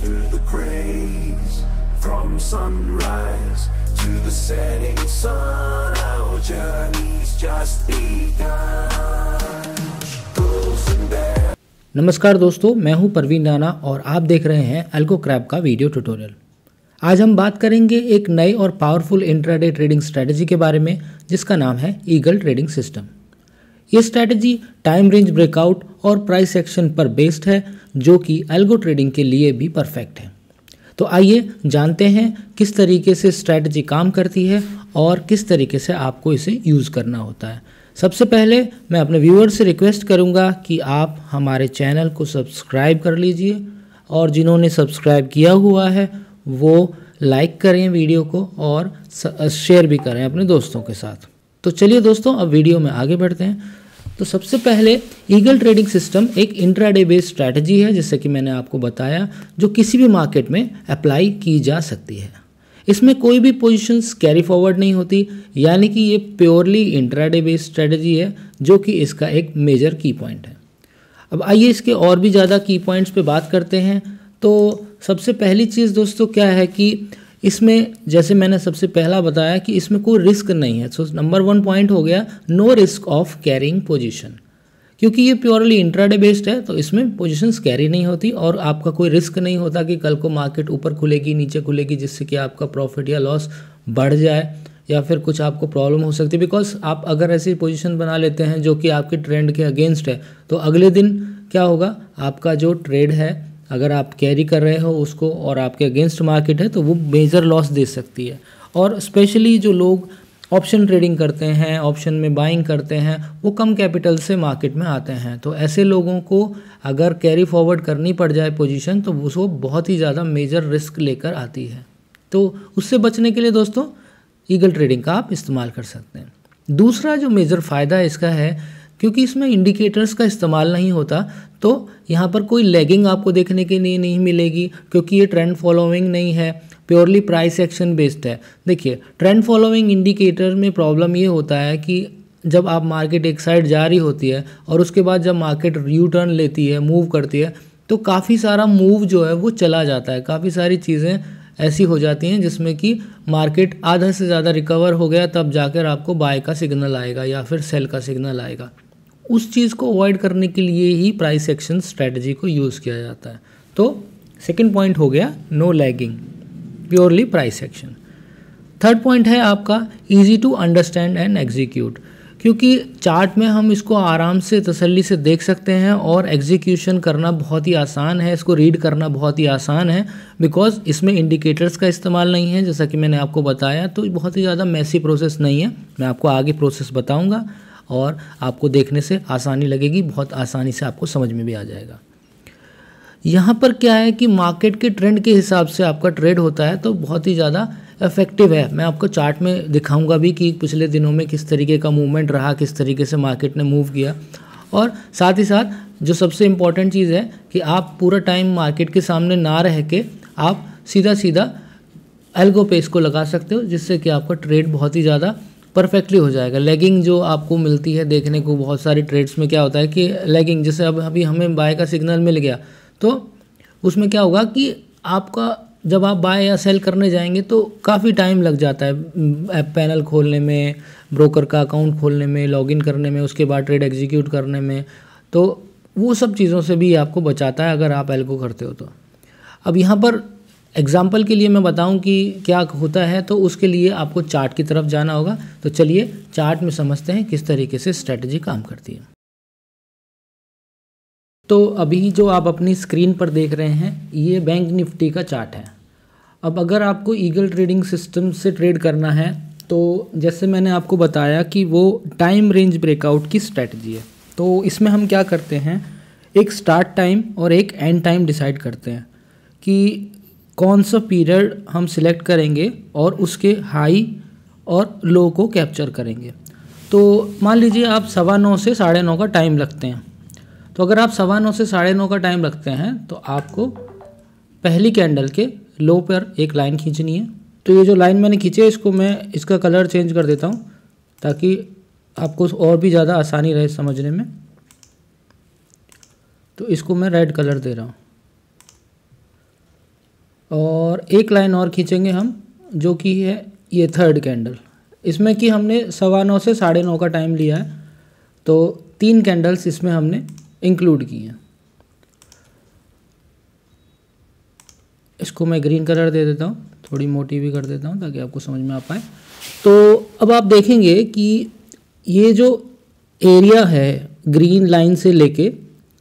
through the craze From sunrise to the setting sun Our journey's just begun नमस्कार दोस्तों मैं हूं परवीन राणा और आप देख रहे हैं अल्को क्रैप का वीडियो ट्यूटोरियल आज हम बात करेंगे एक नए और पावरफुल इंट्राडे ट्रेडिंग स्ट्रेटजी के बारे में जिसका नाम है ईगल ट्रेडिंग सिस्टम ये स्ट्रैटेजी टाइम रेंज ब्रेकआउट और प्राइस एक्शन पर बेस्ड है जो कि एल्गो ट्रेडिंग के लिए भी परफेक्ट है तो आइए जानते हैं किस तरीके से स्ट्रैटेजी काम करती है और किस तरीके से आपको इसे यूज़ करना होता है सबसे पहले मैं अपने व्यूअर्स से रिक्वेस्ट करूंगा कि आप हमारे चैनल को सब्सक्राइब कर लीजिए और जिन्होंने सब्सक्राइब किया हुआ है वो लाइक करें वीडियो को और शेयर भी करें अपने दोस्तों के साथ तो चलिए दोस्तों अब वीडियो में आगे बढ़ते हैं तो सबसे पहले ईगल ट्रेडिंग सिस्टम एक इंट्राडे बेस्ड स्ट्रैटेजी है जैसे कि मैंने आपको बताया जो किसी भी मार्केट में अप्लाई की जा सकती है इसमें कोई भी पोजीशंस कैरी फॉरवर्ड नहीं होती यानी कि ये प्योरली इंट्राडे बेस्ड स्ट्रैटेजी है जो कि इसका एक मेजर की पॉइंट है अब आइए इसके और भी ज़्यादा की पॉइंट्स पर बात करते हैं तो सबसे पहली चीज़ दोस्तों क्या है कि इसमें जैसे मैंने सबसे पहला बताया कि इसमें कोई रिस्क नहीं है सो नंबर वन पॉइंट हो गया no risk of carrying position क्योंकि ये प्योरली इंट्राडे बेस्ड है तो इसमें पोजिशंस कैरी नहीं होती और आपका कोई रिस्क नहीं होता कि कल को मार्केट ऊपर खुलेगी नीचे खुलेगी जिससे कि आपका प्रॉफिट या लॉस बढ़ जाए या फिर कुछ आपको प्रॉब्लम हो सकती है बिकॉज आप अगर ऐसी पोजिशन बना लेते हैं जो कि आपके ट्रेंड के अगेंस्ट है तो अगले दिन क्या होगा आपका जो ट्रेड है अगर आप कैरी कर रहे हो उसको और आपके अगेंस्ट मार्केट है तो वो मेजर लॉस दे सकती है और स्पेशली जो लोग ऑप्शन ट्रेडिंग करते हैं ऑप्शन में बाइंग करते हैं वो कम कैपिटल से मार्केट में आते हैं तो ऐसे लोगों को अगर कैरी फॉरवर्ड करनी पड़ जाए पोजीशन तो उसको बहुत ही ज़्यादा मेजर रिस्क लेकर आती है तो उससे बचने के लिए दोस्तों ईगल ट्रेडिंग का आप इस्तेमाल कर सकते हैं दूसरा जो मेजर फ़ायदा इसका है क्योंकि इसमें इंडिकेटर्स का इस्तेमाल नहीं होता तो यहाँ पर कोई लैगिंग आपको देखने के लिए नहीं मिलेगी क्योंकि ये ट्रेंड फॉलोइंग नहीं है प्योरली प्राइस एक्शन बेस्ड है देखिए ट्रेंड फॉलोइंग इंडिकेटर में प्रॉब्लम ये होता है कि जब आप मार्केट एक साइड जा रही होती है और उसके बाद जब मार्केट यू टर्न लेती है मूव करती है तो काफ़ी सारा मूव जो है वो चला जाता है काफ़ी सारी चीज़ें ऐसी हो जाती हैं जिसमें कि मार्केट आधा से ज़्यादा रिकवर हो गया तब जाकर आपको बाय का सिग्नल आएगा या फिर सेल का सिग्नल आएगा उस चीज़ को अवॉइड करने के लिए ही प्राइस एक्शन स्ट्रैटेजी को यूज़ किया जाता है तो सेकेंड पॉइंट हो गया no lagging purely price action third point है आपका easy to understand and execute क्योंकि चार्ट में हम इसको आराम से तसल्ली से देख सकते हैं और एग्जीक्यूशन करना बहुत ही आसान है इसको रीड करना बहुत ही आसान है बिकॉज इसमें इंडिकेटर्स का इस्तेमाल नहीं है जैसा कि मैंने आपको बताया तो बहुत ही ज़्यादा मैसी प्रोसेस नहीं है मैं आपको आगे प्रोसेस बताऊँगा और आपको देखने से आसानी लगेगी बहुत आसानी से आपको समझ में भी आ जाएगा यहाँ पर क्या है कि मार्केट के ट्रेंड के हिसाब से आपका ट्रेड होता है तो बहुत ही ज़्यादा इफेक्टिव है मैं आपको चार्ट में दिखाऊंगा भी कि पिछले दिनों में किस तरीके का मूवमेंट रहा किस तरीके से मार्केट ने मूव किया और साथ ही साथ जो सबसे इम्पॉर्टेंट चीज़ है कि आप पूरा टाइम मार्केट के सामने ना रह के आप सीधा सीधा एल्गो पेस को लगा सकते हो जिससे कि आपका ट्रेड बहुत ही ज़्यादा परफेक्टली हो जाएगा लेगिंग जो आपको मिलती है देखने को बहुत सारे ट्रेड्स में क्या होता है कि लेगिंग जैसे अब अभी हमें बाय का सिग्नल मिल गया तो उसमें क्या होगा कि आपका जब आप बाय या सेल करने जाएंगे तो काफ़ी टाइम लग जाता है ऐप पैनल खोलने में ब्रोकर का अकाउंट खोलने में लॉगिन करने में उसके बाद ट्रेड एग्जीक्यूट करने में तो वो सब चीज़ों से भी आपको बचाता है अगर आप एल्को करते हो तो अब यहाँ पर एग्ज़ाम्पल के लिए मैं बताऊं कि क्या होता है तो उसके लिए आपको चार्ट की तरफ जाना होगा तो चलिए चार्ट में समझते हैं किस तरीके से स्ट्रेटजी काम करती है तो अभी जो आप अपनी स्क्रीन पर देख रहे हैं ये बैंक निफ्टी का चार्ट है अब अगर आपको ईगल ट्रेडिंग सिस्टम से ट्रेड करना है तो जैसे मैंने आपको बताया कि वो टाइम रेंज ब्रेकआउट की स्ट्रैटेजी है तो इसमें हम क्या करते हैं एक स्टार्ट टाइम और एक एंड टाइम डिसाइड करते हैं कि कौन सा पीरियड हम सिलेक्ट करेंगे और उसके हाई और लो को कैप्चर करेंगे तो मान लीजिए आप सवा नौ से साढ़े नौ का टाइम लगते हैं तो अगर आप सवा नौ से साढ़े नौ का टाइम रखते हैं तो आपको पहली कैंडल के लो पर एक लाइन खींचनी है तो ये जो लाइन मैंने खींची है इसको मैं इसका कलर चेंज कर देता हूँ ताकि आपको और भी ज़्यादा आसानी रहे समझने में तो इसको मैं रेड कलर दे रहा हूँ और एक लाइन और खींचेंगे हम जो कि है ये थर्ड कैंडल इसमें कि हमने सवा नौ से साढ़े नौ का टाइम लिया है तो तीन कैंडल्स इसमें हमने इंक्लूड किए हैं इसको मैं ग्रीन कलर दे देता हूँ थोड़ी मोटी भी कर देता हूँ ताकि आपको समझ में आ पाए तो अब आप देखेंगे कि ये जो एरिया है ग्रीन लाइन से लेके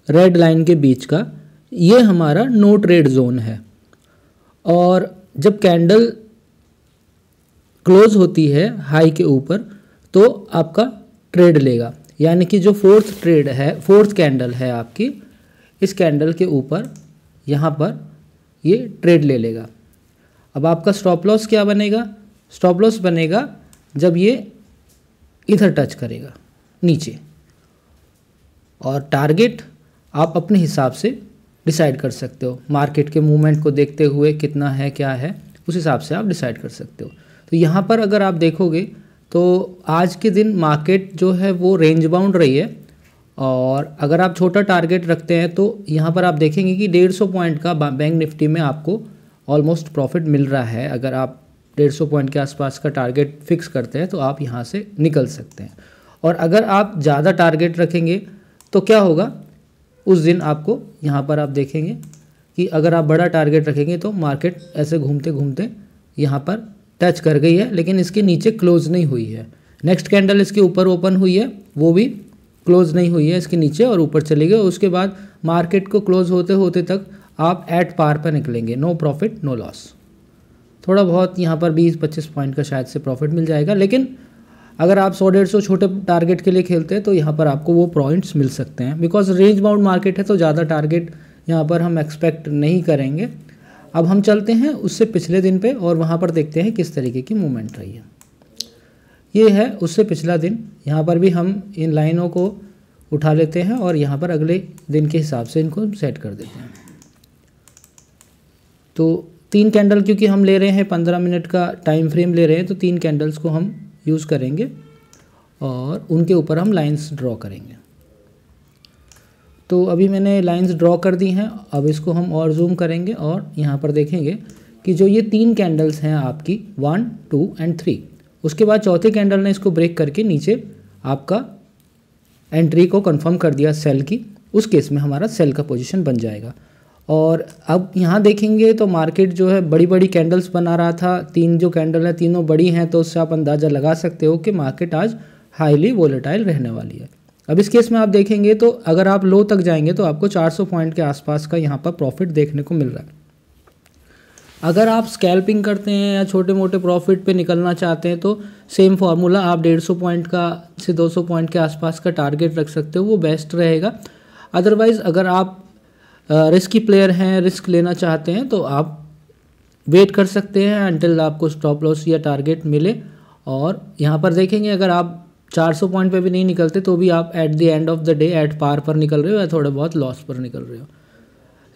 रेड लाइन के बीच का ये हमारा नो ट्रेड जोन है और जब कैंडल क्लोज होती है हाई के ऊपर तो आपका ट्रेड लेगा यानी कि जो फोर्थ ट्रेड है फोर्थ कैंडल है आपकी इस कैंडल के ऊपर यहाँ पर ये ट्रेड ले लेगा अब आपका स्टॉप लॉस क्या बनेगा स्टॉप लॉस बनेगा जब ये इधर टच करेगा नीचे और टारगेट आप अपने हिसाब से डिसाइड कर सकते हो मार्केट के मूवमेंट को देखते हुए कितना है क्या है उस हिसाब से आप डिसाइड कर सकते हो तो यहाँ पर अगर आप देखोगे तो आज के दिन मार्केट जो है वो रेंज बाउंड रही है और अगर आप छोटा टारगेट रखते हैं तो यहाँ पर आप देखेंगे कि डेढ़ सौ पॉइंट का बैंक निफ्टी में आपको ऑलमोस्ट प्रॉफिट मिल रहा है अगर आप डेढ़ सौ पॉइंट के आसपास का टारगेट फिक्स करते हैं तो आप यहाँ से निकल सकते हैं और अगर आप ज़्यादा टारगेट रखेंगे तो क्या होगा उस दिन आपको यहाँ पर आप देखेंगे कि अगर आप बड़ा टारगेट रखेंगे तो मार्केट ऐसे घूमते घूमते यहाँ पर टच कर गई है लेकिन इसके नीचे क्लोज नहीं हुई है नेक्स्ट कैंडल इसके ऊपर ओपन हुई है वो भी क्लोज नहीं हुई है इसके नीचे और ऊपर चली गई उसके बाद मार्केट को क्लोज होते होते तक आप एट पार पर निकलेंगे नो प्रॉफिट नो लॉस थोड़ा बहुत यहाँ पर 20-25 पॉइंट का शायद से प्रॉफिट मिल जाएगा लेकिन अगर आप सौ डेढ़ सौ छोटे टारगेट के लिए खेलते हैं तो यहाँ पर आपको वो पॉइंट्स मिल सकते हैं बिकॉज रेंज बाउंड मार्केट है तो ज़्यादा टारगेट यहाँ पर हम एक्सपेक्ट नहीं करेंगे अब हम चलते हैं उससे पिछले दिन पे और वहाँ पर देखते हैं किस तरीके की मूवमेंट रही है ये है उससे पिछला दिन यहाँ पर भी हम इन लाइनों को उठा लेते हैं और यहाँ पर अगले दिन के हिसाब से इनको सेट कर देते हैं तो तीन कैंडल क्योंकि हम ले रहे हैं पंद्रह मिनट का टाइम फ्रेम ले रहे हैं तो तीन कैंडल्स को हम यूज़ करेंगे और उनके ऊपर हम लाइंस ड्रॉ करेंगे तो अभी मैंने लाइंस ड्रॉ कर दी हैं अब इसको हम और जूम करेंगे और यहाँ पर देखेंगे कि जो ये तीन कैंडल्स हैं आपकी वन टू एंड थ्री उसके बाद चौथे कैंडल ने इसको ब्रेक करके नीचे आपका एंट्री को कंफर्म कर दिया सेल की उस केस में हमारा सेल का पोजीशन बन जाएगा और अब यहाँ देखेंगे तो मार्केट जो है बड़ी बड़ी कैंडल्स बना रहा था तीन जो कैंडल हैं तीनों बड़ी हैं तो उससे आप अंदाज़ा लगा सकते हो कि मार्केट आज हाईली वोलेटाइल रहने वाली है अब इस केस में आप देखेंगे तो अगर आप लो तक जाएंगे तो आपको 400 पॉइंट के आसपास का यहाँ पर प्रॉफिट देखने को मिल रहा है अगर आप स्कैल्पिंग करते हैं या छोटे मोटे प्रॉफिट पे निकलना चाहते हैं तो सेम फार्मूला आप 150 पॉइंट का से 200 पॉइंट के आसपास का टारगेट रख सकते हो वो बेस्ट रहेगा अदरवाइज़ अगर आप रिस्की प्लेयर हैं रिस्क लेना चाहते हैं तो आप वेट कर सकते हैं अंटिल आपको स्टॉप लॉस या टारगेट मिले और यहाँ पर देखेंगे अगर आप 400 पॉइंट पे भी नहीं निकलते तो भी आप at the end of the day at par पर निकल रहे हो या थोड़े बहुत लॉस पर निकल रहे हो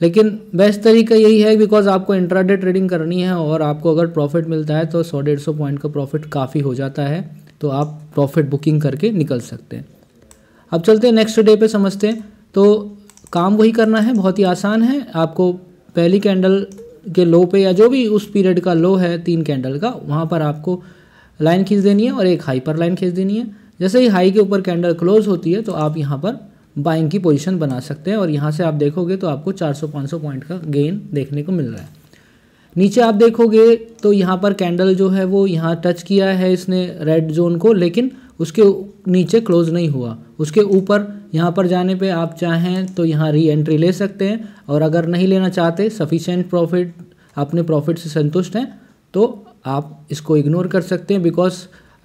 लेकिन बेस्ट तरीका यही है बिकॉज आपको इंट्राडे ट्रेडिंग करनी है और आपको अगर प्रॉफिट मिलता है तो सौ डेढ़ सौ पॉइंट का प्रॉफिट काफ़ी हो जाता है तो आप प्रॉफिट बुकिंग करके निकल सकते हैं अब चलते हैं नेक्स्ट डे पे समझते हैं तो काम वही करना है बहुत ही आसान है आपको पहली कैंडल के लो पे या जो भी उस पीरियड का लो है तीन कैंडल का वहाँ पर आपको लाइन खींच देनी है और एक हाई पर लाइन खींच देनी है जैसे ही हाई के ऊपर कैंडल क्लोज होती है तो आप यहाँ पर बाइंग की पोजीशन बना सकते हैं और यहाँ से आप देखोगे तो आपको 400-500 पॉइंट का गेन देखने को मिल रहा है नीचे आप देखोगे तो यहाँ पर कैंडल जो है वो यहाँ टच किया है इसने रेड जोन को लेकिन उसके नीचे क्लोज नहीं हुआ उसके ऊपर यहाँ पर जाने पे आप चाहें तो यहाँ री एंट्री ले सकते हैं और अगर नहीं लेना चाहते सफिशेंट प्रॉफिट अपने प्रॉफिट से संतुष्ट हैं तो आप इसको इग्नोर कर सकते हैं बिकॉज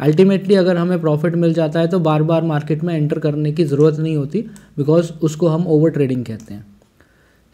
अल्टीमेटली अगर हमें प्रॉफिट मिल जाता है तो बार बार मार्केट में एंटर करने की ज़रूरत नहीं होती बिकॉज उसको हम ओवर ट्रेडिंग कहते हैं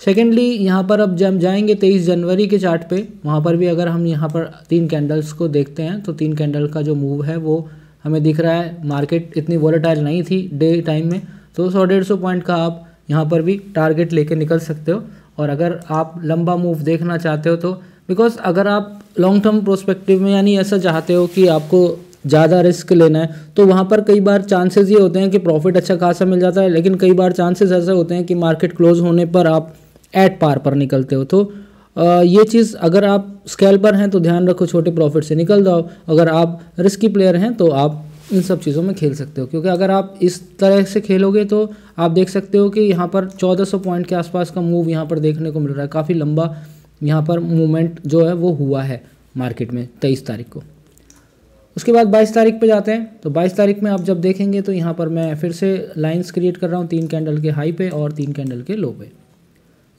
सेकेंडली यहाँ पर अब जब जाएंगे तेईस जनवरी के चार्ट पे वहाँ पर भी अगर हम यहाँ पर तीन कैंडल्स को देखते हैं तो तीन कैंडल का जो मूव है वो हमें दिख रहा है मार्केट इतनी वॉलेटाइल नहीं थी डे टाइम में तो सौ डेढ़ सौ पॉइंट का आप यहाँ पर भी टारगेट लेके निकल सकते हो और अगर आप लंबा मूव देखना चाहते हो तो बिकॉज अगर आप लॉन्ग टर्म प्रोस्पेक्टिव में यानी ऐसा चाहते हो कि आपको ज़्यादा रिस्क लेना है तो वहाँ पर कई बार चांसेस ये होते हैं कि प्रॉफिट अच्छा खासा मिल जाता है लेकिन कई बार चांसेस ऐसे होते हैं कि मार्केट क्लोज होने पर आप एट पार पर निकलते हो तो ये चीज़ अगर आप स्कैल्पर हैं तो ध्यान रखो छोटे प्रॉफिट से निकल जाओ अगर आप रिस्की प्लेयर हैं तो आप इन सब चीज़ों में खेल सकते हो क्योंकि अगर आप इस तरह से खेलोगे तो आप देख सकते हो कि यहाँ पर 1400 पॉइंट के आसपास का मूव यहाँ पर देखने को मिल रहा है काफ़ी लंबा यहाँ पर मूवमेंट जो है वो हुआ है मार्केट में तेईस तारीख को उसके बाद 22 तारीख पे जाते हैं तो 22 तारीख में आप जब देखेंगे तो यहाँ पर मैं फिर से लाइंस क्रिएट कर रहा हूँ तीन कैंडल के हाई पे और तीन कैंडल के लो पे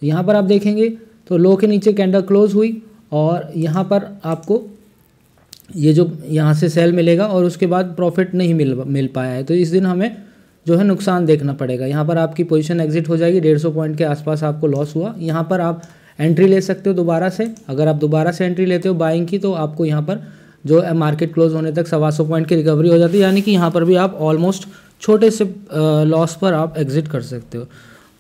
यहाँ पर आप देखेंगे तो लो के नीचे कैंडल क्लोज हुई और यहाँ पर आपको ये जो यहाँ से सेल मिलेगा और उसके बाद प्रॉफिट नहीं मिल मिल पाया है तो इस दिन हमें जो है नुकसान देखना पड़ेगा यहाँ पर आपकी पोजीशन एग्जिट हो जाएगी डेढ़ सौ पॉइंट के आसपास आपको लॉस हुआ यहाँ पर आप एंट्री ले सकते हो दोबारा से अगर आप दोबारा से एंट्री लेते हो बाइंग की तो आपको यहाँ पर जो है मार्केट क्लोज होने तक सवा सौ पॉइंट की रिकवरी हो जाती है यानी कि यहाँ पर भी आप ऑलमोस्ट छोटे से लॉस पर आप एग्जिट कर सकते हो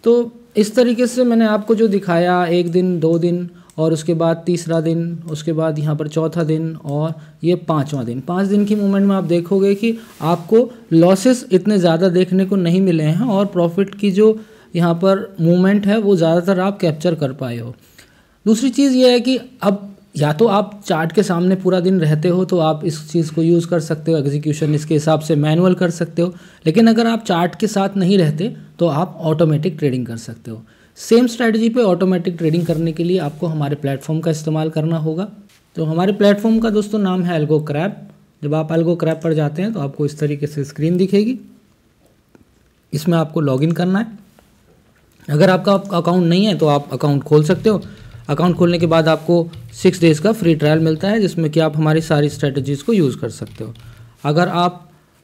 तो इस तरीके से मैंने आपको जो दिखाया एक दिन दो दिन और उसके बाद तीसरा दिन उसके बाद यहाँ पर चौथा दिन और ये पाँचवा दिन पाँच दिन की मूवमेंट में आप देखोगे कि आपको लॉसेस इतने ज़्यादा देखने को नहीं मिले हैं और प्रॉफिट की जो यहाँ पर मूवमेंट है वो ज़्यादातर आप कैप्चर कर पाए हो दूसरी चीज़ ये है कि अब या तो आप चार्ट के सामने पूरा दिन रहते हो तो आप इस चीज़ को यूज़ कर सकते हो एग्जीक्यूशन इसके हिसाब से मैनुअल कर सकते हो लेकिन अगर आप चार्ट के साथ नहीं रहते तो आप ऑटोमेटिक ट्रेडिंग कर सकते हो सेम स्ट्रैटेजी पे ऑटोमेटिक ट्रेडिंग करने के लिए आपको हमारे प्लेटफॉर्म का इस्तेमाल करना होगा तो हमारे प्लेटफॉर्म का दोस्तों नाम है एल्गो क्रैप जब आप एल्गो क्रैप पर जाते हैं तो आपको इस तरीके से स्क्रीन दिखेगी इसमें आपको लॉगिन करना है अगर आपका अकाउंट नहीं है तो आप अकाउंट खोल सकते हो अकाउंट खोलने के बाद आपको सिक्स डेज़ का फ्री ट्रायल मिलता है जिसमें कि आप हमारी सारी स्ट्रेटजीज़ को यूज़ कर सकते हो अगर आप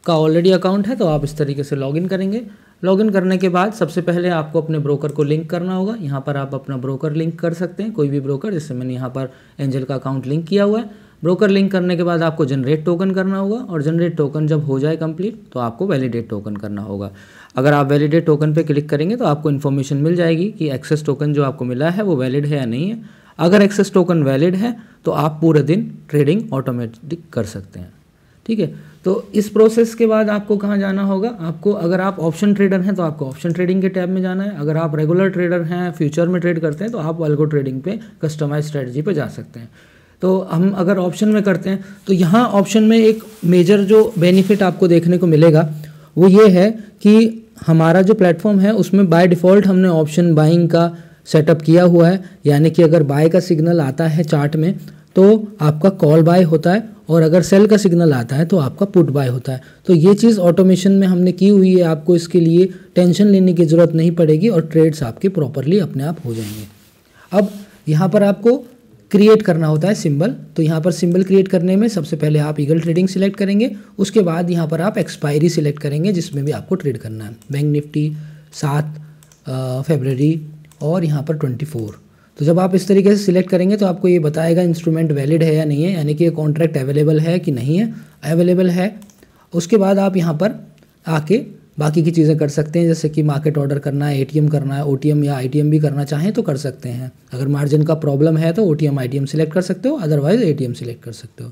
का ऑलरेडी अकाउंट है तो आप इस तरीके से लॉगिन करेंगे लॉगिन करने के बाद सबसे पहले आपको अपने ब्रोकर को लिंक करना होगा यहाँ पर आप अपना ब्रोकर लिंक कर सकते हैं कोई भी ब्रोकर जैसे मैंने यहाँ पर एंजल का अकाउंट लिंक किया हुआ है ब्रोकर लिंक करने के बाद आपको जनरेट टोकन करना होगा और जनरेट टोकन जब हो जाए कंप्लीट तो आपको वैलिडेट टोकन करना होगा अगर आप वैलिडेट टोकन पे क्लिक करेंगे तो आपको इन्फॉर्मेशन मिल जाएगी कि एक्सेस टोकन जो आपको मिला है वो वैलिड है या नहीं है अगर एक्सेस टोकन वैलिड है तो आप पूरे दिन ट्रेडिंग ऑटोमेटिक कर सकते हैं ठीक है तो इस प्रोसेस के बाद आपको कहाँ जाना होगा आपको अगर आप ऑप्शन ट्रेडर हैं तो आपको ऑप्शन ट्रेडिंग के टैब में जाना है अगर आप रेगुलर ट्रेडर हैं फ्यूचर में ट्रेड करते हैं तो आप अल्गो ट्रेडिंग पे कस्टमाइज स्ट्रेटजी पे जा सकते हैं तो हम अगर ऑप्शन में करते हैं तो यहाँ ऑप्शन में एक मेजर जो बेनिफिट आपको देखने को मिलेगा वो ये है कि हमारा जो प्लेटफॉर्म है उसमें बाय डिफ़ॉल्ट हमने ऑप्शन बाइंग का सेटअप किया हुआ है यानी कि अगर बाय का सिग्नल आता है चार्ट में तो आपका कॉल बाय होता है और अगर सेल का सिग्नल आता है तो आपका पुट बाय होता है तो ये चीज़ ऑटोमेशन में हमने की हुई है आपको इसके लिए टेंशन लेने की ज़रूरत नहीं पड़ेगी और ट्रेड्स आपके प्रॉपरली अपने आप हो जाएंगे अब यहाँ पर आपको क्रिएट करना होता है सिंबल तो यहाँ पर सिंबल क्रिएट करने में सबसे पहले आप ईगल ट्रेडिंग सिलेक्ट करेंगे उसके बाद यहाँ पर आप एक्सपायरी सिलेक्ट करेंगे जिसमें भी आपको ट्रेड करना है बैंक निफ्टी सात फेबररी और यहाँ पर ट्वेंटी फोर तो जब आप इस तरीके से सिलेक्ट करेंगे तो आपको ये बताएगा इंस्ट्रूमेंट वैलिड है या नहीं है यानी कि ये कॉन्ट्रैक्ट अवेलेबल है कि नहीं है अवेलेबल है उसके बाद आप यहाँ पर आके बाकी की चीज़ें कर सकते हैं जैसे कि मार्केट ऑर्डर करना है ए करना है ओ या आई भी करना चाहें तो कर सकते हैं अगर मार्जिन का प्रॉब्लम है तो ओ टी एम आई कर सकते हो अदरवाइज ए सिलेक्ट कर सकते हो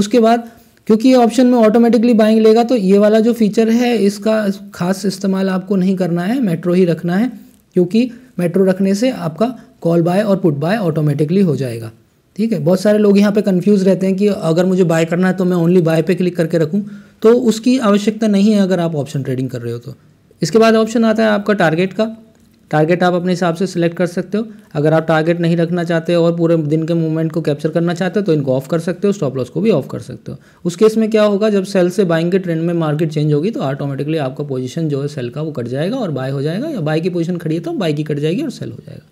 उसके बाद क्योंकि ये ऑप्शन में ऑटोमेटिकली बाइंग लेगा तो ये वाला जो फीचर है इसका खास इस्तेमाल आपको नहीं करना है मेट्रो ही रखना है क्योंकि मेट्रो रखने से आपका कॉल बाय और पुट बाय ऑटोमेटिकली हो जाएगा ठीक है बहुत सारे लोग यहाँ पे कंफ्यूज रहते हैं कि अगर मुझे बाय करना है तो मैं ओनली बाय पे क्लिक करके रखूँ तो उसकी आवश्यकता नहीं है अगर आप ऑप्शन ट्रेडिंग कर रहे हो तो इसके बाद ऑप्शन आता है आपका टारगेट का टारगेट आप अपने हिसाब से सिलेक्ट कर सकते हो अगर आप टारगेट नहीं रखना चाहते और पूरे दिन के मूवमेंट को कैप्चर करना चाहते हो तो इनको ऑफ कर सकते हो स्टॉप लॉस को भी ऑफ कर सकते हो उस केस में क्या होगा जब सेल से बाइंग के ट्रेंड में मार्केट चेंज होगी तो ऑटोमेटिकली आपका पोजीशन जो है सेल का वो कट जाएगा और बाय हो जाएगा या बाय की पोजीशन खड़ी है तो बाय की कट जाएगी और सेल हो जाएगा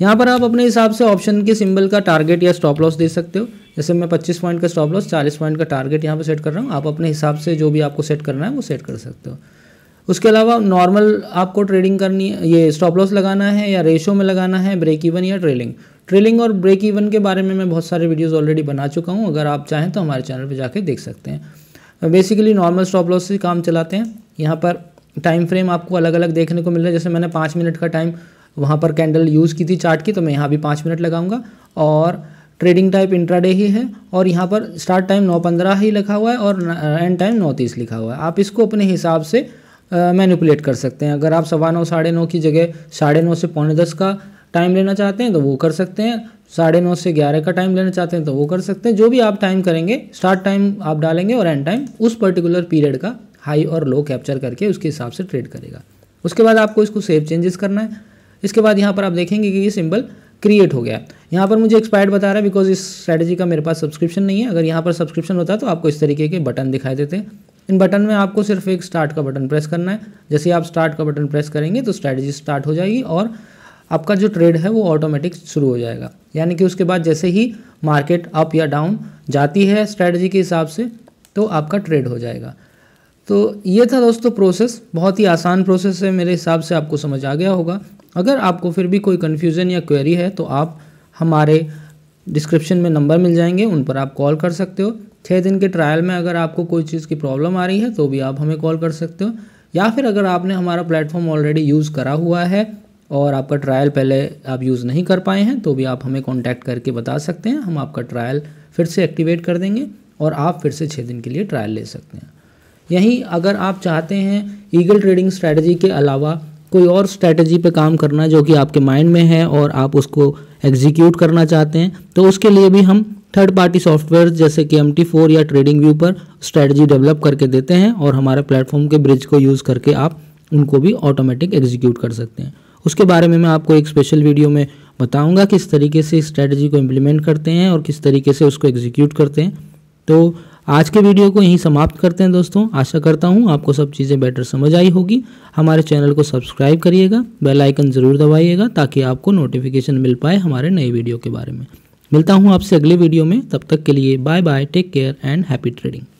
यहाँ पर आप अपने हिसाब से ऑप्शन के सिंबल का टारगेट या स्टॉप लॉस दे सकते हो जैसे मैं 25 पॉइंट का स्टॉप लॉस 40 पॉइंट का टारगेट यहाँ पर सेट कर रहा हूँ आप अपने हिसाब से जो भी आपको सेट करना है वो सेट कर सकते हो उसके अलावा नॉर्मल आपको ट्रेडिंग करनी है ये स्टॉप लॉस लगाना है या रेशो में लगाना है ब्रेक इवन या ट्रेलिंग ट्रेलिंग और ब्रेक इवन के बारे में मैं बहुत सारे वीडियोज़ ऑलरेडी बना चुका हूँ अगर आप चाहें तो हमारे चैनल पर जाके देख सकते हैं बेसिकली नॉर्मल स्टॉप लॉस से काम चलाते हैं यहाँ पर टाइम फ्रेम आपको अलग अलग देखने को मिल रहा है जैसे मैंने पाँच मिनट का टाइम वहाँ पर कैंडल यूज़ की थी चार्ट की तो मैं यहाँ भी पाँच मिनट लगाऊंगा और ट्रेडिंग टाइप इंट्राडे ही है और यहाँ पर स्टार्ट टाइम नौ पंद्रह ही लिखा हुआ है और एंड टाइम नौ तीस लिखा हुआ है आप इसको अपने हिसाब से मैनिपुलेट कर सकते हैं अगर आप सवा नौ साढ़े नौ की जगह साढ़े नौ से पौने दस का टाइम लेना चाहते हैं तो वो कर सकते हैं साढ़े नौ से ग्यारह का टाइम लेना चाहते हैं तो वो कर सकते हैं जो भी आप टाइम करेंगे स्टार्ट टाइम आप डालेंगे और एंड टाइम उस पर्टिकुलर पीरियड का हाई और लो कैप्चर करके उसके हिसाब से ट्रेड करेगा उसके बाद आपको इसको सेव चेंजेस करना है इसके बाद यहाँ पर आप देखेंगे कि ये सिंबल क्रिएट हो गया यहाँ पर मुझे एक्सपायर्ड बता रहा है बिकॉज इस स्ट्रैटेजी का मेरे पास सब्सक्रिप्शन नहीं है अगर यहाँ पर सब्सक्रिप्शन होता तो आपको इस तरीके के बटन दिखाई देते इन बटन में आपको सिर्फ एक स्टार्ट का बटन प्रेस करना है जैसे आप स्टार्ट का बटन प्रेस करेंगे तो स्ट्रैटेजी स्टार्ट हो जाएगी और आपका जो ट्रेड है वो ऑटोमेटिक शुरू हो जाएगा यानी कि उसके बाद जैसे ही मार्केट अप या डाउन जाती है स्ट्रैटेजी के हिसाब से तो आपका ट्रेड हो जाएगा तो ये था दोस्तों प्रोसेस बहुत ही आसान प्रोसेस है मेरे हिसाब से आपको समझ आ गया होगा अगर आपको फिर भी कोई कन्फ्यूज़न या क्वेरी है तो आप हमारे डिस्क्रिप्शन में नंबर मिल जाएंगे उन पर आप कॉल कर सकते हो छः दिन के ट्रायल में अगर आपको कोई चीज़ की प्रॉब्लम आ रही है तो भी आप हमें कॉल कर सकते हो या फिर अगर आपने हमारा प्लेटफॉर्म ऑलरेडी यूज़ करा हुआ है और आपका ट्रायल पहले आप यूज़ नहीं कर पाए हैं तो भी आप हमें कॉन्टैक्ट करके बता सकते हैं हम आपका ट्रायल फिर से एक्टिवेट कर देंगे और आप फिर से छः दिन के लिए ट्रायल ले सकते हैं यहीं अगर आप चाहते हैं ईगल ट्रेडिंग स्ट्रैटेजी के अलावा कोई और स्ट्रैटेजी पे काम करना जो कि आपके माइंड में है और आप उसको एग्जीक्यूट करना चाहते हैं तो उसके लिए भी हम थर्ड पार्टी सॉफ्टवेयर जैसे कि एम या ट्रेडिंग व्यू पर स्ट्रैटेजी डेवलप करके देते हैं और हमारे प्लेटफॉर्म के ब्रिज को यूज़ करके आप उनको भी ऑटोमेटिक एग्जीक्यूट कर सकते हैं उसके बारे में मैं आपको एक स्पेशल वीडियो में बताऊंगा किस तरीके से स्ट्रैटेजी को इम्प्लीमेंट करते हैं और किस तरीके से उसको एग्जीक्यूट करते हैं तो आज के वीडियो को यहीं समाप्त करते हैं दोस्तों आशा करता हूँ आपको सब चीज़ें बेटर समझ आई होगी हमारे चैनल को सब्सक्राइब करिएगा बेल आइकन ज़रूर दबाइएगा ताकि आपको नोटिफिकेशन मिल पाए हमारे नए वीडियो के बारे में मिलता हूँ आपसे अगले वीडियो में तब तक के लिए bye bye take care and happy trading